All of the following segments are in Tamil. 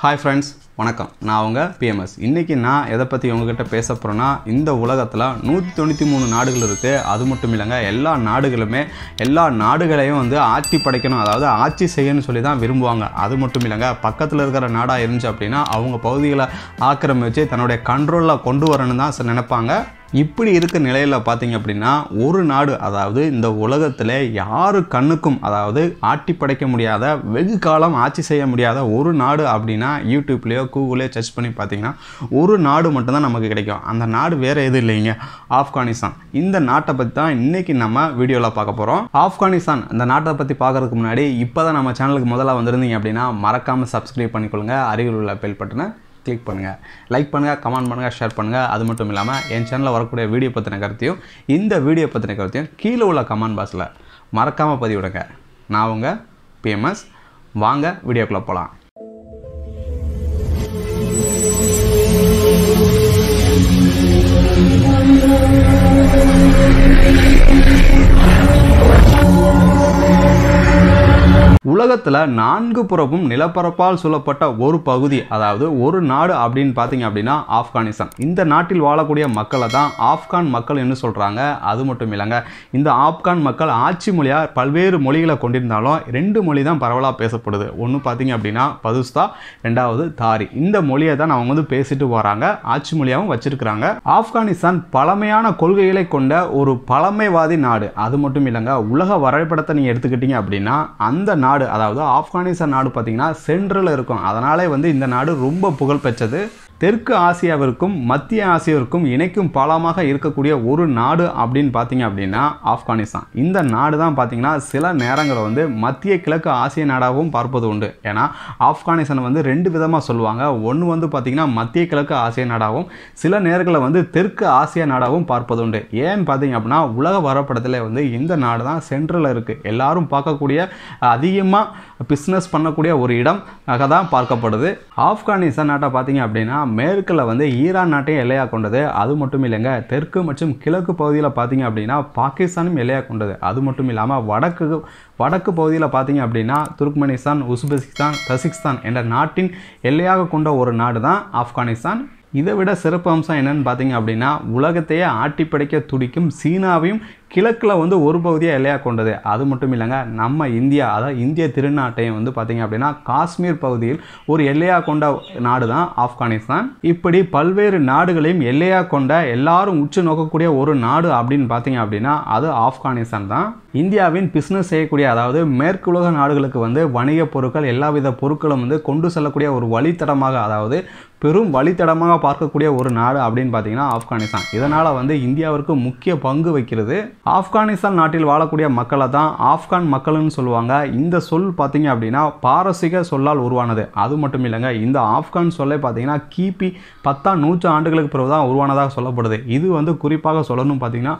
Hi friends. வணக்கம் நான் அவங்க பிஎம்எஸ் இன்றைக்கி நான் எதை பற்றி உங்ககிட்ட பேச போகிறேன்னா இந்த உலகத்தில் நூற்றி தொண்ணூற்றி மூணு நாடுகள் இருக்குது அது மட்டும் இல்லைங்க எல்லா நாடுகளுமே எல்லா நாடுகளையும் வந்து ஆட்சி படைக்கணும் அதாவது ஆட்சி செய்யணும்னு சொல்லி தான் விரும்புவாங்க அது மட்டும் இல்லைங்க பக்கத்தில் இருக்கிற நாடாக இருந்துச்சு அப்படின்னா அவங்க பகுதிகளை ஆக்கிரமித்து தன்னுடைய கண்ட்ரோலில் கொண்டு வரணும்னு தான் நினைப்பாங்க இப்படி இருக்க நிலையில் பார்த்தீங்க அப்படின்னா ஒரு நாடு அதாவது இந்த உலகத்தில் யார் கண்ணுக்கும் அதாவது ஆட்டி படைக்க முடியாத வெகு காலம் ஆட்சி செய்ய முடியாத ஒரு நாடு அப்படின்னா யூடியூப்லேயோ கூகுளே சர்ச் பண்ணி பார்த்தீங்கன்னா ஒரு நாடு மட்டும்தான் நமக்கு கிடைக்கும் அந்த நாடு வேறு எதுவும் இல்லைங்க ஆப்கானிஸ்தான் இந்த நாட்டை பற்றி தான் இன்றைக்கி நம்ம வீடியோவில் பார்க்க போகிறோம் ஆப்கானிஸ்தான் அந்த நாட்டை பற்றி பார்க்குறதுக்கு முன்னாடி இப்போ தான் நம்ம சேனலுக்கு முதல்ல வந்திருந்தீங்க அப்படின்னா மறக்காமல் சப்ஸ்கிரைப் பண்ணிக்கொள்ளுங்க அருகில் உள்ள பெல் பட்டனை கிளிக் பண்ணுங்கள் லைக் பண்ணுங்கள் கமெண்ட் பண்ணுங்கள் ஷேர் பண்ணுங்கள் அது மட்டும் இல்லாமல் என் சேனலில் வரக்கூடிய வீடியோ பற்றின கருத்தையும் இந்த வீடியோ பற்றின கருத்தையும் கீழே உள்ள கமெண்ட் பாக்ஸில் மறக்காமல் பதிவிடுங்க நான் உங்கள் பிஎம்எஸ் வாங்க வீடியோக்குள்ளே போகலாம் உலகத்தில் நான்கு புறமும் நிலப்பரப்பால் சொல்லப்பட்ட ஒரு பகுதி அதாவது ஒரு நாடு அப்படின்னு பார்த்தீங்க அப்படின்னா ஆப்கானிஸ்தான் இந்த நாட்டில் வாழக்கூடிய மக்களை தான் ஆப்கான் மக்கள் என்று சொல்கிறாங்க அது மட்டும் இல்லைங்க இந்த ஆப்கான் மக்கள் ஆட்சி மொழியாக பல்வேறு மொழிகளை கொண்டிருந்தாலும் ரெண்டு மொழி தான் பரவலாக பேசப்படுது ஒன்று பார்த்தீங்க அப்படின்னா பதுஸ்தா ரெண்டாவது தாரி இந்த மொழியை தான் அவங்க வந்து பேசிட்டு வராங்க ஆட்சி மொழியாகவும் வச்சிருக்கிறாங்க ஆப்கானிஸ்தான் பழமையான கொள்கைகளை கொண்ட ஒரு பழமைவாதி நாடு அது மட்டும் இல்லைங்க உலக வரைபடத்தை நீங்கள் எடுத்துக்கிட்டீங்க அப்படின்னா அந்த நாடு அதாவது ஆப்கானிஸ்தான் நாடு பார்த்தீங்கன்னா சென்ட்ரல் இருக்கும் அதனாலே வந்து இந்த நாடு ரொம்ப புகழ்பெற்றது தெற்கு ஆசியாவிற்கும் மத்திய ஆசியாவிற்கும் இணைக்கும் பாலமாக இருக்கக்கூடிய ஒரு நாடு அப்படின்னு பார்த்தீங்க அப்படின்னா ஆப்கானிஸ்தான் இந்த நாடு தான் பார்த்தீங்கன்னா சில நேரங்களை வந்து மத்திய கிழக்கு ஆசிய நாடாகவும் பார்ப்பது உண்டு ஏன்னா ஆப்கானிஸ்தான் வந்து ரெண்டு விதமாக சொல்லுவாங்க ஒன்று வந்து பார்த்திங்கன்னா மத்திய கிழக்கு ஆசிய நாடாகவும் சில நேரங்களில் வந்து தெற்கு ஆசிய நாடாகவும் பார்ப்பது உண்டு ஏன்னு பார்த்தீங்க அப்படின்னா உலக வரப்படத்தில் வந்து இந்த நாடு தான் சென்ட்ரலில் இருக்குது எல்லாரும் பார்க்கக்கூடிய அதிகமாக பிஸ்னஸ் பண்ணக்கூடிய ஒரு இடம் தான் பார்க்கப்படுது ஆப்கானிஸ்தான் நாட்டை பார்த்தீங்க அப்படின்னா மேற்கில் வந்து ஈரான் நாட்டையும் எல்லையாக கொண்டது அது மட்டும் இல்லைங்க தெற்கு மற்றும் கிழக்கு பகுதியில் பார்த்தீங்க அப்படின்னா பாகிஸ்தானும் எல்லையாக கொண்டது அது மட்டும் இல்லாமல் வடக்கு வடக்கு பகுதியில் பார்த்தீங்க அப்படின்னா துருக்மனிஸ்தான் உஸ்பெகிஸ்தான் தசிக்ஸ்தான் என்ற நாட்டின் எல்லையாக கொண்ட ஒரு நாடு தான் ஆப்கானிஸ்தான் இதை விட சிறப்பு அம்சம் என்னென்னு பார்த்தீங்க அப்படின்னா உலகத்தையே ஆட்டி படைக்க துடிக்கும் சீனாவையும் கிழக்கில் வந்து ஒரு பகுதியாக எல்லையாக கொண்டது அது மட்டும் இல்லைங்க நம்ம இந்தியா அதாவது இந்திய திருநாட்டையும் வந்து பார்த்திங்க அப்படின்னா காஷ்மீர் பகுதியில் ஒரு எல்லையாக கொண்ட நாடு தான் ஆப்கானிஸ்தான் இப்படி பல்வேறு நாடுகளையும் எல்லையாக கொண்ட எல்லாரும் உச்சு நோக்கக்கூடிய ஒரு நாடு அப்படின்னு பார்த்திங்க அப்படின்னா அது ஆப்கானிஸ்தான் தான் இந்தியாவின் பிஸ்னஸ் செய்யக்கூடிய அதாவது மேற்குலக நாடுகளுக்கு வந்து வணிக பொருட்கள் எல்லாவித பொருட்களும் வந்து கொண்டு செல்லக்கூடிய ஒரு வழித்தடமாக அதாவது பெரும் வழித்தடமாக பார்க்கக்கூடிய ஒரு நாடு அப்படின்னு பார்த்தீங்கன்னா ஆப்கானிஸ்தான் இதனால் வந்து இந்தியாவிற்கு முக்கிய பங்கு வைக்கிறது ஆப்கானிஸ்தான் நாட்டில் வாழக்கூடிய மக்களை தான் ஆப்கான் மக்கள்னு சொல்லுவாங்க இந்த சொல் பார்த்தீங்க அப்படின்னா பாரசீக சொல்லால் உருவானது அது மட்டும் இல்லைங்க இந்த ஆப்கான் சொல்லை பார்த்தீங்கன்னா கிபி பத்தாம் நூற்று ஆண்டுகளுக்கு பிறகு தான் உருவானதாக சொல்லப்படுது இது வந்து குறிப்பாக சொல்லணும் பார்த்தீங்கன்னா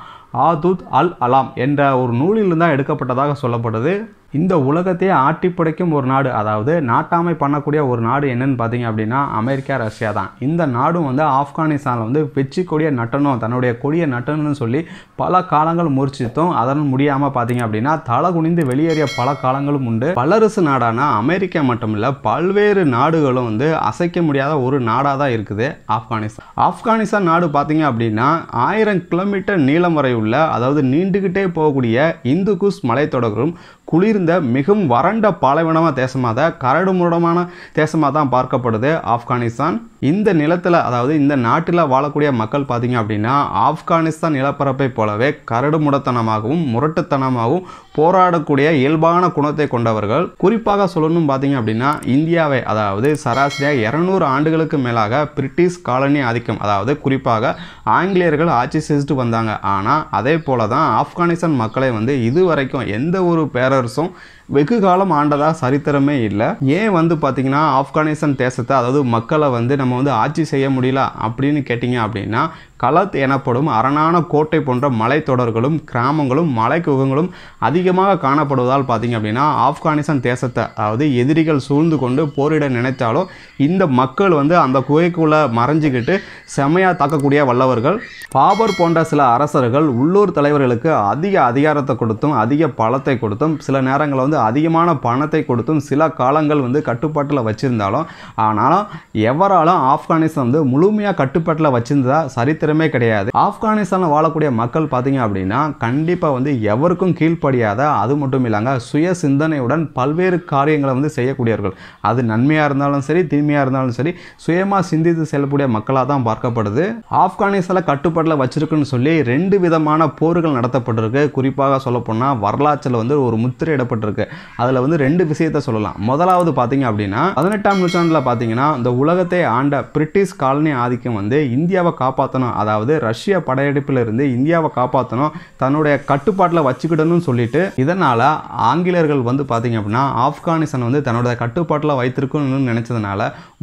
ஆதுத் அல் அலாம் என்ற ஒரு நூலிலிருந்து தான் எடுக்கப்பட்டதாக சொல்லப்படுது இந்த உலகத்தையே ஆட்டி படைக்கும் ஒரு நாடு அதாவது நாட்டாமை பண்ணக்கூடிய ஒரு நாடு என்னன்னு பார்த்தீங்க அப்படின்னா அமெரிக்கா ரஷ்யா தான் இந்த நாடும் வந்து ஆப்கானிஸ்தானில் வந்து வெச்சு கொடியை நட்டணும் தன்னுடைய கொடியை நட்டணும்னு சொல்லி பல காலங்கள் முறிச்சித்தும் அதன் முடியாமல் பார்த்தீங்க அப்படின்னா தலை குனிந்து வெளியேறிய பல காலங்களும் உண்டு வல்லரசு நாடான அமெரிக்கா மட்டும் இல்லை பல்வேறு நாடுகளும் வந்து அசைக்க முடியாத ஒரு நாடாக தான் இருக்குது ஆப்கானிஸ்தான் ஆப்கானிஸ்தான் நாடு பார்த்தீங்க அப்படின்னா ஆயிரம் கிலோமீட்டர் நீளம் வரை உள்ள அதாவது நீண்டுக்கிட்டே போகக்கூடிய இந்து இந்துகுஸ் மலைத்தொடரும் குளிர் இருந்த மிகவும் வறண்ட பாலைவனமாக தேசமாக தான் கரடு முரடமான தேசமாக தான் பார்க்கப்படுது ஆப்கானிஸ்தான் இந்த நிலத்தில் அதாவது இந்த நாட்டில் வாழக்கூடிய மக்கள் பார்த்திங்க அப்படின்னா ஆப்கானிஸ்தான் நிலப்பரப்பை போலவே கரடு முடத்தனமாகவும் முரட்டுத்தனமாகவும் போராடக்கூடிய இயல்பான குணத்தை கொண்டவர்கள் குறிப்பாக சொல்லணும் பார்த்திங்க அப்படின்னா இந்தியாவை அதாவது சராசரியாக இரநூறு ஆண்டுகளுக்கு மேலாக பிரிட்டிஷ் காலனி ஆதிக்கம் அதாவது குறிப்பாக ஆங்கிலேயர்கள் ஆட்சி செஞ்சுட்டு வந்தாங்க ஆனால் அதே போல தான் ஆப்கானிஸ்தான் மக்களை வந்து இதுவரைக்கும் எந்த ஒரு பேரரசும் வெகு காலம் ஆண்டதாக சரித்திரமே இல்லை ஏன் வந்து பார்த்தீங்கன்னா ஆப்கானிஸ்தான் தேசத்தை அதாவது மக்களை வந்து நம்ம வந்து ஆட்சி செய்ய முடியல அப்படின்னு கேட்டிங்க அப்படின்னா கலத் எனப்படும் அரணான கோட்டை போன்ற மலைத்தொடர்களும் கிராமங்களும் மலைக்குகங்களும் அதிகமாக காணப்படுவதால் பார்த்திங்க அப்படின்னா ஆப்கானிஸ்தான் தேசத்தை அதாவது எதிரிகள் சூழ்ந்து கொண்டு போரிட நினைத்தாலும் இந்த மக்கள் வந்து அந்த குகைக்குள்ளே மறைஞ்சிக்கிட்டு செமையாக தாக்கக்கூடிய வல்லவர்கள் பாபர் போன்ற சில அரசர்கள் உள்ளூர் தலைவர்களுக்கு அதிக அதிகாரத்தை கொடுத்தும் அதிக பலத்தை கொடுத்தும் சில நேரங்களில் வந்து அதிகமான பணத்தை கொடுத்தும் சில காலங்கள் வந்து கட்டுப்பாட்டில் வச்சுருந்தாலும் ஆனாலும் எவராலும் ஆப்கானிஸ்தான் வந்து முழுமையாக கட்டுப்பாட்டில் வச்சிருந்ததா சரித்திரமே கிடையாது ஆப்கானிஸ்தானில் வாழக்கூடிய மக்கள் பார்த்தீங்க அப்படின்னா கண்டிப்பாக வந்து எவருக்கும் கீழ்ப்படியாத அது மட்டும் இல்லாங்க சுய சிந்தனையுடன் பல்வேறு காரியங்களை வந்து செய்யக்கூடியவர்கள் அது நன்மையாக இருந்தாலும் சரி தீமையாக இருந்தாலும் சரி சுயமாக சிந்தித்து செல்லக்கூடிய மக்களாக தான் பார்க்கப்படுது ஆப்கானிஸ்தானில் கட்டுப்பாட்டில் வச்சிருக்குன்னு சொல்லி ரெண்டு விதமான போர்கள் நடத்தப்பட்டிருக்கு குறிப்பாக சொல்லப்போனால் வரலாற்றில் வந்து ஒரு முத்திரையிடப்பட்டிருக்கு அதில் வந்து ரெண்டு விஷயத்தை சொல்லலாம் முதலாவது பார்த்தீங்க அப்படின்னா பதினெட்டாம் நூற்றாண்டில் பார்த்தீங்கன்னா இந்த உலகத்தை ஆண்ட பிரிட்டிஷ் காலனி ஆதிக்கம் வந்து இந்தியாவை காப்பாற்றணும் அதாவது ரஷ்ய படையெடுப்பில் இருந்து இந்தியாவை காப்பாற்றணும் தன்னுடைய கட்டுப்பாட்டில் வச்சுக்கிடணும்னு சொல்லிட்டு இதனால் ஆங்கிலேயர்கள் வந்து பார்த்தீங்க அப்படின்னா ஆப்கானிஸ்தான் வந்து தன்னோட கட்டுப்பாட்டில் வைத்திருக்கணும்னு நினச்சதுனால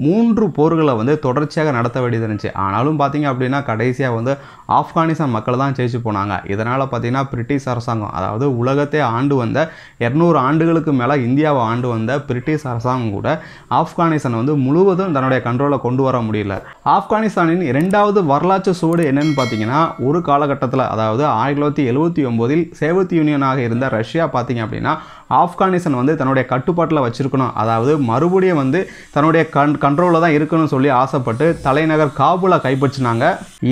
மூன்று போர்களை வந்து தொடர்ச்சியாக நடத்த வேண்டியது இருந்துச்சு ஆனாலும் பார்த்தீங்க அப்படின்னா கடைசியாக வந்து ஆப்கானிஸ்தான் மக்கள் தான் ஜெயிச்சு போனாங்க இதனால் பார்த்தீங்கன்னா பிரிட்டிஷ் அரசாங்கம் அதாவது உலகத்தை ஆண்டு வந்த இரநூறு ஆண்டு ஆண்டுகளுக்கு மேலே இந்தியாவை ஆண்டு வந்த பிரிட்டிஷ் அரசாங்கம் கூட ஆப்கானிஸ்தான் வந்து முழுவதும் தன்னுடைய கண்ட்ரோலை கொண்டு வர முடியல ஆப்கானிஸ்தானின் இரண்டாவது வரலாற்று சுவடு என்னன்னு பார்த்தீங்கன்னா ஒரு காலகட்டத்தில் அதாவது ஆயிரத்தி தொள்ளாயிரத்தி எழுபத்தி ஒம்போதில் சேவத் யூனியனாக இருந்த ரஷ்யா பார்த்தீங்க அப்படின்னா ஆப்கானிஸ்தான் வந்து தன்னுடைய கட்டுப்பாட்டில் வச்சுருக்கணும் அதாவது மறுபடியும் வந்து தன்னுடைய கண் கண்ட்ரோலில் தான் இருக்கணும்னு சொல்லி ஆசைப்பட்டு தலைநகர் காபூலை கைப்பற்றினாங்க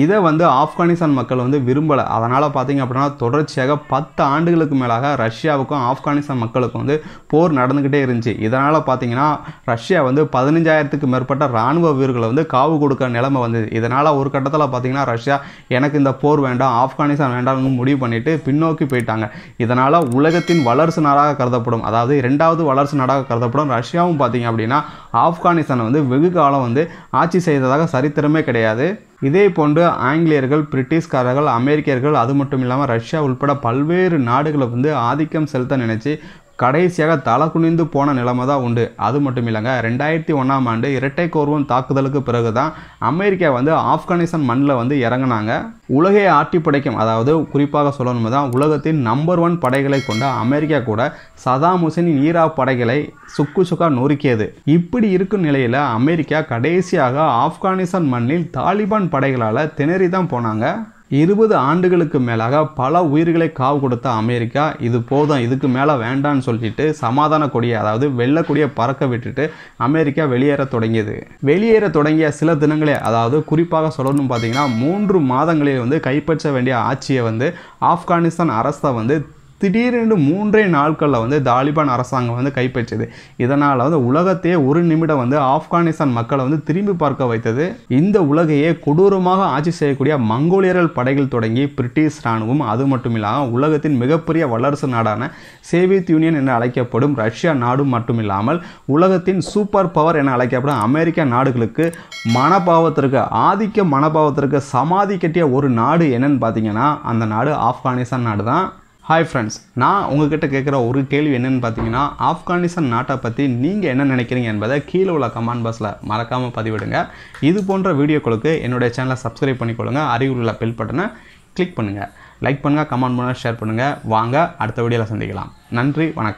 இதை வந்து ஆப்கானிஸ்தான் மக்கள் வந்து விரும்பலை அதனால் பார்த்திங்க அப்படின்னா தொடர்ச்சியாக பத்து ஆண்டுகளுக்கு மேலாக ரஷ்யாவுக்கும் ஆப்கானிஸ்தான் மக்களுக்கும் வந்து போர் நடந்துக்கிட்டே இருந்துச்சு இதனால் பார்த்திங்கன்னா ரஷ்யா வந்து பதினஞ்சாயிரத்துக்கு மேற்பட்ட இராணுவ வீரர்களை வந்து காவு கொடுக்க நிலைமை வந்தது இதனால் ஒரு கட்டத்தில் பார்த்திங்கன்னா ரஷ்யா எனக்கு இந்த போர் வேண்டாம் ஆப்கானிஸ்தான் வேண்டாம்னு முடிவு பண்ணிவிட்டு பின்னோக்கி போயிட்டாங்க இதனால் உலகத்தின் வளர்ச்சி நாளாக கருதப்படும் அதாவது இரண்டாவது வளர்ச்சி நாடாக கருதப்படும் ரஷ்யாவும் பார்த்தீங்க அப்படின்னா ஆப்கானிஸ்தானை வந்து வெகு காலம் வந்து ஆட்சி செய்ததாக சரித்திரமே கிடையாது இதே போன்று ஆங்கிலேயர்கள் பிரிட்டிஷ்காரர்கள் அமெரிக்கர்கள் அது மட்டும் இல்லாமல் ரஷ்யா உள்பட பல்வேறு நாடுகளை வந்து ஆதிக்கம் செலுத்த நினச்சி கடைசியாக தலை குனிந்து போன நிலைமை தான் உண்டு அது மட்டும் இல்லைங்க ரெண்டாயிரத்தி ஒன்றாம் ஆண்டு இரட்டை கோர்வம் தாக்குதலுக்கு பிறகு தான் அமெரிக்கா வந்து ஆப்கானிஸ்தான் மண்ணில் வந்து இறங்கினாங்க உலகையை ஆட்டி படைக்கும் அதாவது குறிப்பாக சொல்லணும் தான் உலகத்தின் நம்பர் ஒன் படைகளை கொண்ட அமெரிக்கா கூட சதாம் ஹுசேனின் ஈரா படைகளை சுக்கு சுக்கா நொறுக்கியது இப்படி இருக்கும் நிலையில் அமெரிக்கா கடைசியாக ஆப்கானிஸ்தான் மண்ணில் தாலிபான் படைகளால் திணறி தான் போனாங்க இருபது ஆண்டுகளுக்கு மேலாக பல உயிர்களை காவு கொடுத்த அமெரிக்கா இது போதும் இதுக்கு மேலே வேண்டான்னு சொல்லிட்டு சமாதான கொடியை அதாவது வெள்ளக்கொடியை பறக்க விட்டுட்டு அமெரிக்கா வெளியேற தொடங்கியது வெளியேற தொடங்கிய சில தினங்களே அதாவது குறிப்பாக சொல்லணும்னு பார்த்தீங்கன்னா மூன்று மாதங்களில் வந்து கைப்பற்ற வேண்டிய ஆட்சியை வந்து ஆப்கானிஸ்தான் அரசை வந்து திடீரென்று மூன்றே நாட்களில் வந்து தாலிபான் அரசாங்கம் வந்து கைப்பற்றியது இதனால் வந்து உலகத்தையே ஒரு நிமிடம் வந்து ஆப்கானிஸ்தான் மக்களை வந்து திரும்பி பார்க்க வைத்தது இந்த உலகையே கொடூரமாக ஆட்சி செய்யக்கூடிய மங்கோலியர்கள் படைகள் தொடங்கி பிரிட்டிஷ் இராணுவம் அது மட்டும் இல்லாமல் உலகத்தின் மிகப்பெரிய வல்லரசு நாடான சேவியத் யூனியன் என அழைக்கப்படும் ரஷ்யா நாடும் மட்டும் இல்லாமல் உலகத்தின் சூப்பர் பவர் என அழைக்கப்படும் அமெரிக்க நாடுகளுக்கு மனபாவத்திற்கு ஆதிக்க மனபாவத்திற்கு சமாதி கட்டிய ஒரு நாடு என்னன்னு பார்த்தீங்கன்னா அந்த நாடு ஆப்கானிஸ்தான் நாடு தான் ஹாய் ஃப்ரெண்ட்ஸ் நான் உங்ககிட்ட கேட்குற ஒரு கேள்வி என்னென்னு பார்த்தீங்கன்னா ஆப்கானிஸ்தான் நாட்டை பற்றி நீங்கள் என்ன நினைக்கிறீங்க என்பதை கீழே உள்ள கமெண்ட் பாக்ஸில் மறக்காமல் பதிவிடுங்க இது போன்ற வீடியோக்களுக்கு என்னுடைய சேனலை சப்ஸ்கிரைப் பண்ணிக்கொள்ளுங்க அருகில் உள்ள பெல் பட்டனை கிளிக் பண்ணுங்கள் லைக் பண்ணுங்கள் கமெண்ட் பண்ணுங்கள் ஷேர் பண்ணுங்கள் வாங்க அடுத்த வீடியோவில் சந்திக்கலாம் நன்றி வணக்கம்